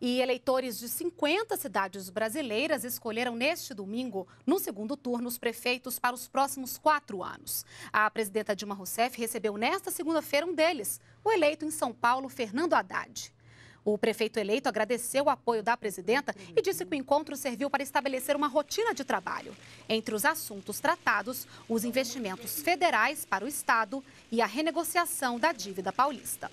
E eleitores de 50 cidades brasileiras escolheram neste domingo, no segundo turno, os prefeitos para os próximos quatro anos. A presidenta Dilma Rousseff recebeu nesta segunda-feira um deles, o eleito em São Paulo, Fernando Haddad. O prefeito eleito agradeceu o apoio da presidenta e disse que o encontro serviu para estabelecer uma rotina de trabalho. Entre os assuntos tratados, os investimentos federais para o Estado e a renegociação da dívida paulista.